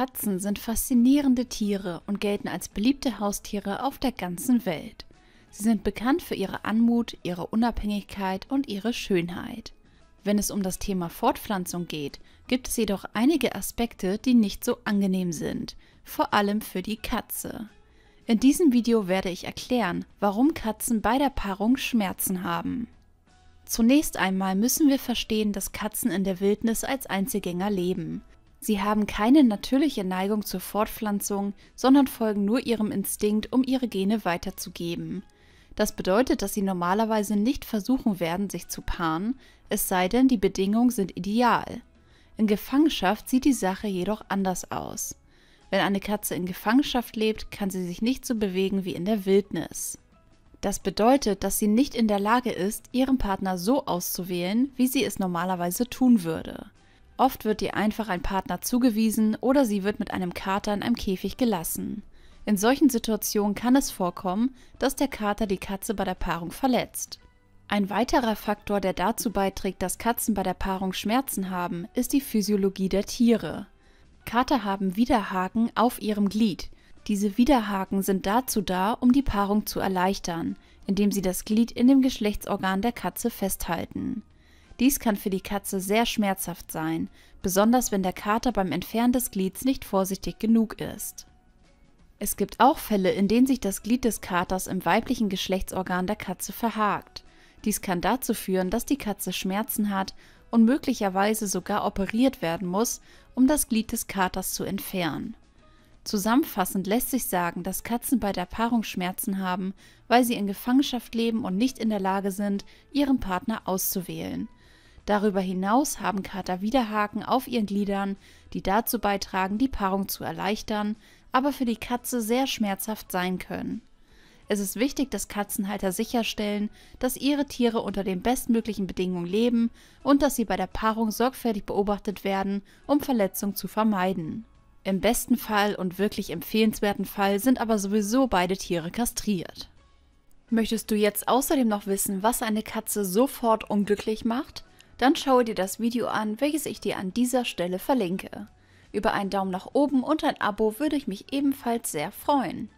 Katzen sind faszinierende Tiere und gelten als beliebte Haustiere auf der ganzen Welt. Sie sind bekannt für ihre Anmut, ihre Unabhängigkeit und ihre Schönheit. Wenn es um das Thema Fortpflanzung geht, gibt es jedoch einige Aspekte, die nicht so angenehm sind, vor allem für die Katze. In diesem Video werde ich erklären, warum Katzen bei der Paarung Schmerzen haben. Zunächst einmal müssen wir verstehen, dass Katzen in der Wildnis als Einzelgänger leben. Sie haben keine natürliche Neigung zur Fortpflanzung, sondern folgen nur ihrem Instinkt, um ihre Gene weiterzugeben. Das bedeutet, dass sie normalerweise nicht versuchen werden, sich zu paaren, es sei denn, die Bedingungen sind ideal. In Gefangenschaft sieht die Sache jedoch anders aus. Wenn eine Katze in Gefangenschaft lebt, kann sie sich nicht so bewegen wie in der Wildnis. Das bedeutet, dass sie nicht in der Lage ist, ihren Partner so auszuwählen, wie sie es normalerweise tun würde. Oft wird ihr einfach ein Partner zugewiesen oder sie wird mit einem Kater in einem Käfig gelassen. In solchen Situationen kann es vorkommen, dass der Kater die Katze bei der Paarung verletzt. Ein weiterer Faktor, der dazu beiträgt, dass Katzen bei der Paarung Schmerzen haben, ist die Physiologie der Tiere. Kater haben Widerhaken auf ihrem Glied. Diese Widerhaken sind dazu da, um die Paarung zu erleichtern, indem sie das Glied in dem Geschlechtsorgan der Katze festhalten. Dies kann für die Katze sehr schmerzhaft sein, besonders wenn der Kater beim Entfernen des Glieds nicht vorsichtig genug ist. Es gibt auch Fälle, in denen sich das Glied des Katers im weiblichen Geschlechtsorgan der Katze verhakt. Dies kann dazu führen, dass die Katze Schmerzen hat und möglicherweise sogar operiert werden muss, um das Glied des Katers zu entfernen. Zusammenfassend lässt sich sagen, dass Katzen bei der Paarung Schmerzen haben, weil sie in Gefangenschaft leben und nicht in der Lage sind, ihren Partner auszuwählen. Darüber hinaus haben Kater Widerhaken auf ihren Gliedern, die dazu beitragen, die Paarung zu erleichtern, aber für die Katze sehr schmerzhaft sein können. Es ist wichtig, dass Katzenhalter sicherstellen, dass ihre Tiere unter den bestmöglichen Bedingungen leben und dass sie bei der Paarung sorgfältig beobachtet werden, um Verletzungen zu vermeiden. Im besten Fall und wirklich empfehlenswerten Fall sind aber sowieso beide Tiere kastriert. Möchtest du jetzt außerdem noch wissen, was eine Katze sofort unglücklich macht? dann schaue dir das Video an, welches ich dir an dieser Stelle verlinke. Über einen Daumen nach oben und ein Abo würde ich mich ebenfalls sehr freuen.